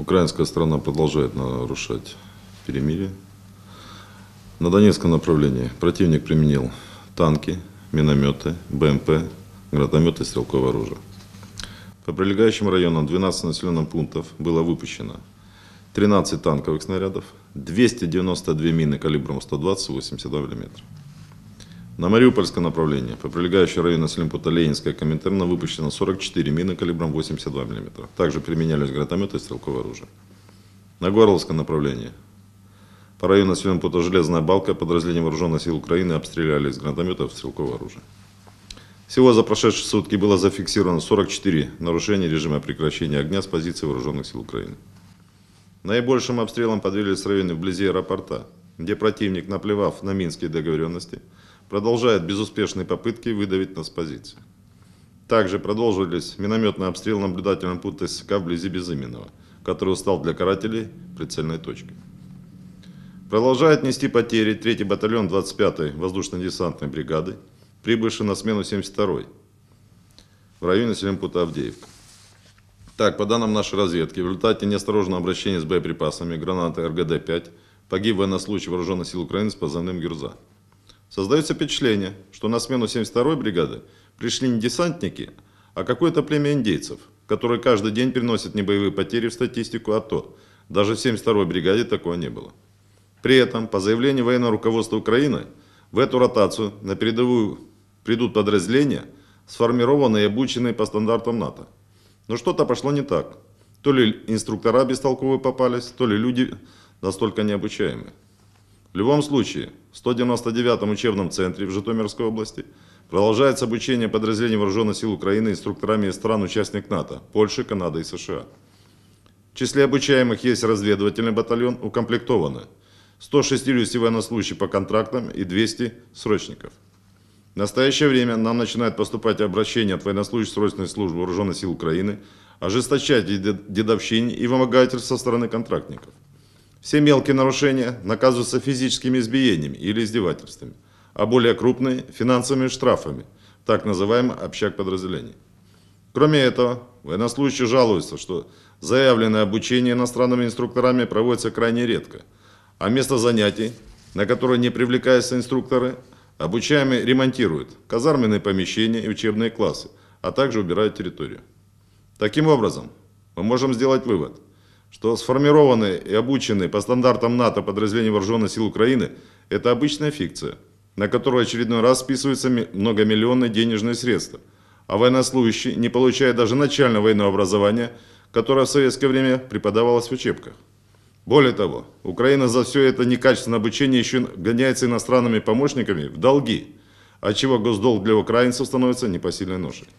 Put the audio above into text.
Украинская страна продолжает нарушать перемирие. На Донецком направлении противник применил танки, минометы, БМП, гранатометы и стрелковое оружие. По прилегающим районам 12 населенных пунктов было выпущено 13 танковых снарядов, 292 мины калибром 120-82 мм. На Мариупольское направление по прилегающей району Слимпута Ленинская Коминтерна выпущено 44 мины калибром 82 мм. Также применялись гранатометы и стрелковое оружие. На Горловское направление по району Слимпута Железная Балка подразделение вооруженных сил Украины обстреляли из гранатометов и стрелкового оружия. Всего за прошедшие сутки было зафиксировано 44 нарушения режима прекращения огня с позиции вооруженных сил Украины. Наибольшим обстрелом подвергались районы вблизи аэропорта, где противник, наплевав на минские договоренности, продолжает безуспешные попытки выдавить нас с позиций. Также продолжились минометный обстрел наблюдательным пункта СК вблизи Безыменного, который стал для карателей прицельной точкой. Продолжает нести потери 3-й батальон 25-й воздушно-десантной бригады, прибывший на смену 72-й в районе Селемпута Авдеевка. Так, по данным нашей разведки, в результате неосторожного обращения с боеприпасами гранаты РГД-5 погиб военнослужащий вооруженных сил Украины с позывным «Гюрза». Создается впечатление, что на смену 72-й бригады пришли не десантники, а какое-то племя индейцев, которые каждый день приносят небоевые потери в статистику АТО. Даже в 72-й бригаде такого не было. При этом, по заявлению военного руководства Украины, в эту ротацию на передовую придут подразделения, сформированные и обученные по стандартам НАТО. Но что-то пошло не так. То ли инструктора бестолковые попались, то ли люди настолько необучаемые. В любом случае, в 199-м учебном центре в Житомирской области продолжается обучение подразделений вооруженных сил Украины инструкторами из стран-участник НАТО – Польши, Канады и США. В числе обучаемых есть разведывательный батальон, укомплектованы 160 военнослужащих по контрактам и 200 срочников. В настоящее время нам начинают поступать обращения от военнослужащих срочной службы вооруженных сил Украины ожесточать дедовщине и вымогательств со стороны контрактников. Все мелкие нарушения наказываются физическими избиениями или издевательствами, а более крупные – финансовыми штрафами, так называемый общак подразделений. Кроме этого, военнослужащие жалуются, что заявленное обучение иностранными инструкторами проводится крайне редко, а место занятий, на которое не привлекаются инструкторы, обучаемые ремонтируют казарменные помещения и учебные классы, а также убирают территорию. Таким образом, мы можем сделать вывод – что сформированные и обученные по стандартам НАТО подразделения вооруженных сил Украины – это обычная фикция, на которую очередной раз списываются многомиллионные денежные средства, а военнослужащие, не получая даже начального военного образования, которое в советское время преподавалось в учебках. Более того, Украина за все это некачественное обучение еще гоняется иностранными помощниками в долги, отчего госдолг для украинцев становится непосильной ношей.